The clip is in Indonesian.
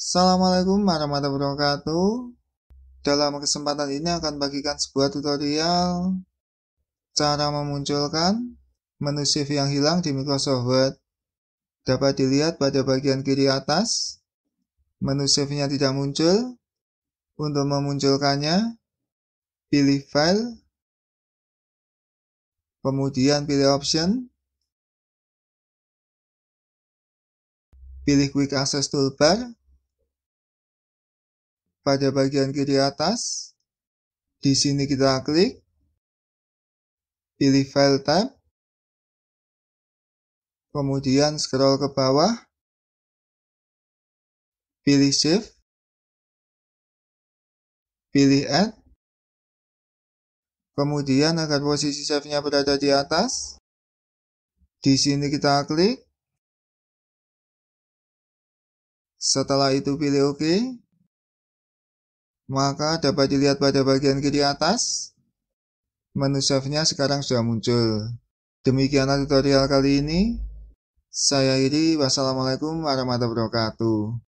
Assalamualaikum warahmatullahi wabarakatuh. Dalam kesempatan ini akan bagikan sebuah tutorial cara memunculkan menu shift yang hilang di Microsoft Word. Dapat dilihat pada bagian kiri atas, menu shift-nya tidak muncul. Untuk memunculkannya, pilih file, kemudian pilih option, pilih quick access toolbar, pada bagian kiri atas. Di sini kita klik, pilih File tab, kemudian scroll ke bawah, pilih Shift, pilih Add, kemudian agar posisi save-nya berada di atas. Di sini kita klik, setelah itu pilih OK, maka dapat dilihat pada bagian kiri atas. Menu save-nya sekarang sudah muncul. Demikianlah tutorial kali ini. Saya Iri, wassalamualaikum warahmatullahi wabarakatuh.